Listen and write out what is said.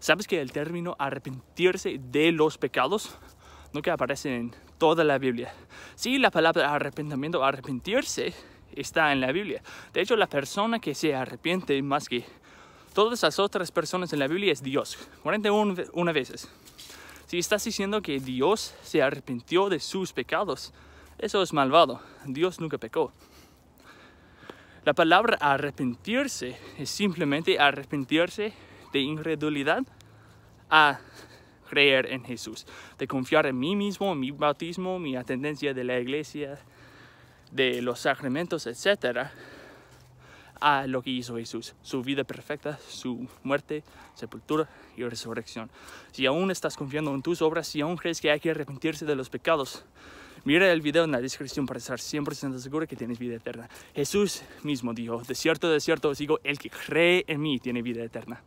¿Sabes que el término arrepentirse de los pecados no que aparece en toda la Biblia? Sí, la palabra arrepentimiento, arrepentirse, está en la Biblia. De hecho, la persona que se arrepiente más que todas las otras personas en la Biblia es Dios. 41 una veces. Si estás diciendo que Dios se arrepintió de sus pecados, eso es malvado. Dios nunca pecó. La palabra arrepentirse es simplemente arrepentirse de incredulidad a creer en Jesús, de confiar en mí mismo, en mi bautismo, mi atendencia de la iglesia, de los sacramentos, etc., a lo que hizo Jesús, su vida perfecta, su muerte, sepultura y resurrección. Si aún estás confiando en tus obras, si aún crees que hay que arrepentirse de los pecados, mira el video en la descripción para estar 100% seguro que tienes vida eterna. Jesús mismo dijo, de cierto, de cierto os digo, el que cree en mí tiene vida eterna.